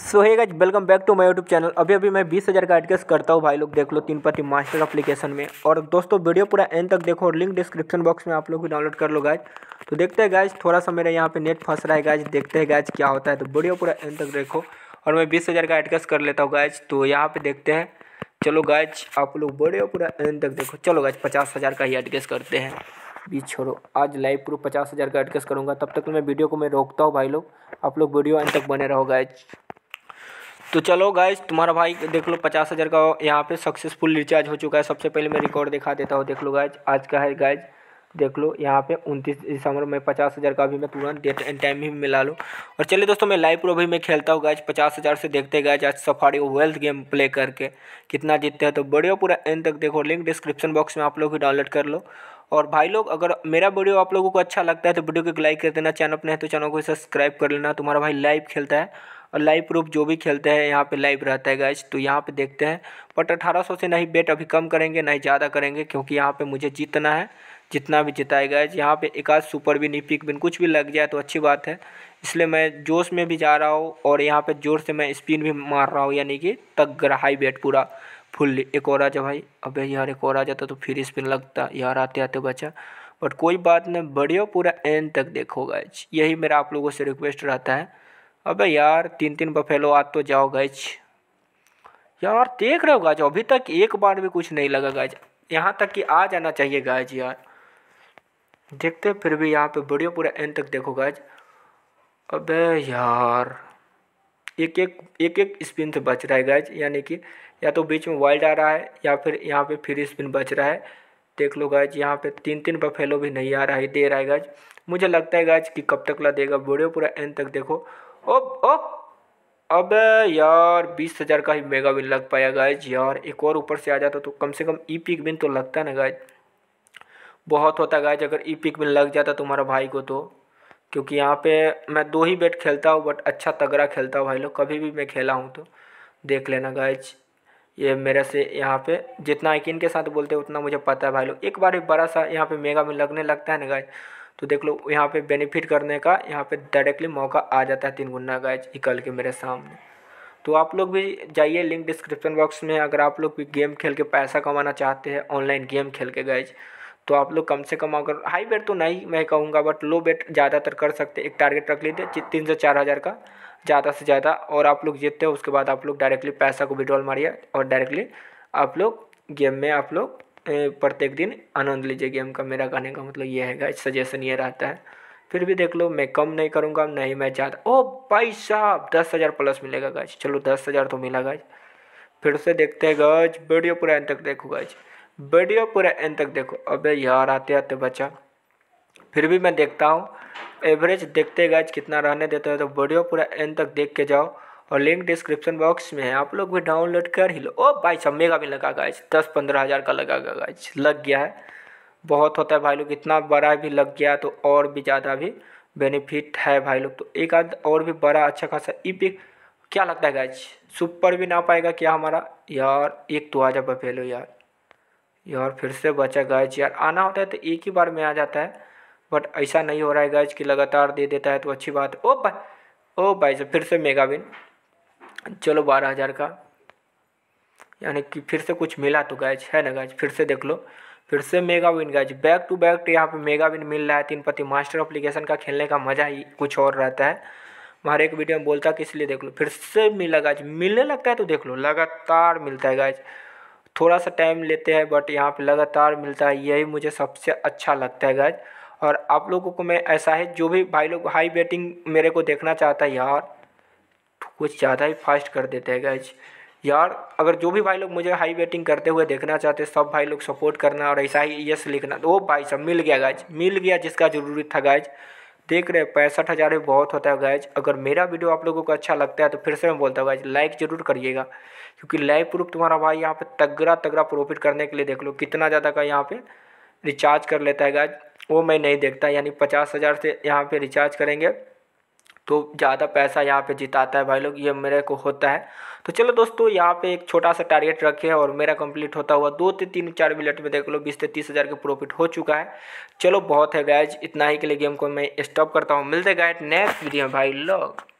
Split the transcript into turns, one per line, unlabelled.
so hi guys welcome back to my YouTube channel अभी अभी मैं बीस हज़ार का एडकेस करता हूँ भाई लोग देख लो तीन पति मास्टर एप्लीकेशन में और दोस्तों वीडियो पूरा एंड तक देखो और लिंक डिस्क्रिप्शन बॉक्स में आप लोग भी डाउनलोड कर लो गाइज तो देखते हैं गाइज थोड़ा सा मेरे यहाँ पे नेट फंस रहा है गाइज देखते हैं गाइज क्या होता है तो वीडियो पूरा एंड तक देखो और मैं बीस हज़ार का एडकेस कर लेता हूँ गाइज तो यहाँ पर देखते हैं चलो गाइज आप लोग वीडियो पूरा एंड तक देखो चलो गाइज पचास हज़ार का ही एडकेस करते हैं बीच छोड़ो आज लाइव प्रूफ पचास हज़ार का एडकेस करूँगा तब तक मैं वीडियो को मैं रोकता हूँ भाई लोग आप लोग वीडियो एंड तक बने रहो गाइज तो चलो गाइस तुम्हारा भाई देख लो पचास हज़ार का यहाँ पे सक्सेसफुल रिचार्ज हो चुका है सबसे पहले मैं रिकॉर्ड दिखा देता हूँ देख लो गाइज आज का है गाइज देख लो यहाँ पे उनतीस दिसंबर में पचास हज़ार का अभी मैं तुरंत डेट एंड टाइम भी मिला लो और चलिए दोस्तों मैं लाइव प्रो भी मैं खेलता हूँ गाइज पचास हज़ार से देखते गाइज आज सफारी वेल्थ गेम प्ले करके कितना जीतते हैं तो वीडियो पूरा एंड तक देखो लिंक डिस्क्रिप्शन बॉक्स में आप लोग ही डाउनलोड कर लो और भाई लोग अगर मेरा वीडियो आप लोगों को अच्छा लगता है तो वीडियो को लाइक कर देना चैनल अपने है तो चैनल को सब्सक्राइब कर लेना तुम्हारा भाई लाइव खेलता है और लाइव प्रूफ जो भी खेलते हैं यहाँ पे लाइव रहता है गैच तो यहाँ पे देखते हैं बट सौ से नहीं बेट अभी कम करेंगे नहीं ज़्यादा करेंगे क्योंकि यहाँ पे मुझे जीतना है जितना भी जिताएगा यहाँ पे एक आध सुपर बिन पिक बिन कुछ भी लग जाए तो अच्छी बात है इसलिए मैं जोश में भी जा रहा हूँ और यहाँ पर जोर से मैं स्पिन भी मार रहा हूँ यानी कि तग रहा हाई बेट पूरा फुल एक और आ जा भाई अब यार एक और आ जाता तो फिर स्पिन लगता यार आते आते बचा बट कोई बात नहीं बढ़िया पूरा एंड तक देखो गैच यही मेरा आप लोगों से रिक्वेस्ट रहता है अबे यार तीन तीन बफेलो आ तो जाओ गैच यार देख रहे हो गाज अभी तक एक बार भी कुछ नहीं लगा गाज यहाँ तक कि आ जाना चाहिए गाज यार देखते फिर भी यहाँ पे वीडियो पूरा एंड तक देखो गाज अबे यार एक एक एक एक स्पिन से बच रहा है गाज यानी कि या तो बीच में वाइल्ड आ रहा है या फिर यहाँ पे फिर स्पिन बच रहा है देख लो गाज यहाँ पे तीन तीन बफेलो भी नहीं आ रहा है दे रहा है गाज मुझे लगता है गाज कि कब तक ला देगा वीडियो पूरा एंड तक देखो ओ ओ अबे यार बीस हज़ार का ही मेगा विन लग पाया गायज यार एक और ऊपर से आ जाता तो कम से कम ई पिक विन तो लगता ना गायज बहुत होता गायज अगर ई पिक विन लग जाता तुम्हारा भाई को तो क्योंकि यहाँ पे मैं दो ही बेट खेलता हूँ बट अच्छा तगड़ा खेलता हूँ भाई लोग कभी भी मैं खेला हूँ तो देख लेना गायज ये मेरे से यहाँ पे जितना यकीन के साथ बोलते हैं उतना मुझे पता है भाई लोग एक बार एक बड़ा सा यहाँ पे मेगा में लगने लगता है ना गायज तो देख लो यहाँ पे बेनिफिट करने का यहाँ पे डायरेक्टली मौका आ जाता है तीन गुना गैच निकल के मेरे सामने तो आप लोग भी जाइए लिंक डिस्क्रिप्शन बॉक्स में अगर आप लोग भी गेम खेल के पैसा कमाना चाहते हैं ऑनलाइन गेम खेल के गैच तो आप लोग कम से कम अगर हाई बेट तो नहीं मैं कहूँगा बट लो बेट ज़्यादातर कर सकते एक टारगेट रख लीजिए तीन से चार हज़ार का ज़्यादा से ज़्यादा और आप लोग जीतते हो उसके बाद आप लोग डायरेक्टली पैसा को विड्रॉल मारिए और डायरेक्टली आप लोग गेम में आप लोग प्रत्येक दिन आनंद लीजिए गेम का मेरा गाने का मतलब ये है सजेशन ये रहता है फिर भी देख लो मैं कम नहीं करूँगा नहीं मैं ज़्यादा ओ भाई साहब दस हज़ार प्लस मिलेगा गाज चलो दस हज़ार तो मिला गाज फिर से देखते हैं गज वीडियो पूरा एंड तक देखो गाज वीडियो पूरा एंड तक देखो अबे यार आते आते बच्चा फिर भी मैं देखता हूँ एवरेज देखते गाज कितना रहने देता है तो वीडियो पूरा एंड तक देख के जाओ और लिंक डिस्क्रिप्शन बॉक्स में है आप लोग भी डाउनलोड कर ही लो ओ भाई सब मेगा भी लगा गाइज दस पंद्रह हज़ार का लगा गाइज लग गया है बहुत होता है भाई लोग इतना बड़ा भी लग गया तो और भी ज़्यादा भी बेनिफिट है भाई लोग तो एक आध और भी बड़ा अच्छा खासा ई क्या लगता है गाइज सुपर भी ना पाएगा क्या हमारा यार एक तो आ जा बफेलो यार यार फिर से बचा गाइज यार आना होता है तो एक ही बार में आ जाता है बट ऐसा नहीं हो रहा है गाइज कि लगातार दे देता है तो अच्छी बात है ओ भाई ओ भाई से फिर से विन चलो बारह हज़ार का यानी कि फिर से कुछ मिला तो गैच है ना गैज फिर से देख लो फिर से मेगा विन गैच बैक टू बैक यहाँ पे मेगा विन मिल रहा है तीन पति मास्टर अप्लीकेशन का खेलने का मज़ा ही कुछ और रहता है हर एक वीडियो में बोलता कि इसलिए देख लो फिर से मिला गैज मिलने लगता है तो देख लो लगातार मिलता है गैच थोड़ा सा टाइम लेते हैं बट यहाँ पर लगातार मिलता है यही मुझे सबसे अच्छा लगता है गैज और आप लोगों को मैं ऐसा है जो भी भाई लोग हाई बेटिंग मेरे को देखना चाहता है यार कुछ ज़्यादा ही फास्ट कर देते हैं गैज यार अगर जो भी भाई लोग मुझे हाई बैटिंग करते हुए देखना चाहते सब भाई लोग सपोर्ट करना और ऐसा ही यस लिखना तो भाई सब मिल गया गैज मिल गया जिसका ज़रूरी था गैज देख रहे पैंसठ हज़ार भी बहुत होता है गैज अगर मेरा वीडियो आप लोगों को अच्छा लगता है तो फिर से मैं बोलता हूँ गैज लाइक ज़रूर करिएगा क्योंकि लाइव प्रूफ तुम्हारा भाई यहाँ पे तगड़ा तगड़ा प्रॉफिट करने के लिए देख लो कितना ज़्यादा का यहाँ पे रिचार्ज कर लेता है गैज वो मैं नहीं देखता यानी पचास हज़ार से यहाँ पे रिचार्ज करेंगे तो ज़्यादा पैसा यहाँ पे जिताता है भाई लोग ये मेरे को होता है तो चलो दोस्तों यहाँ पे एक छोटा सा टारगेट रखे और मेरा कंप्लीट होता हुआ दो से तीन चार मिनट में देख लो बीस से तीस हज़ार के प्रॉफिट हो चुका है चलो बहुत है गैज इतना ही के लिए गेम को मैं स्टॉप करता हूँ मिलते गए नेक्स्ट वीडियो भाई लोग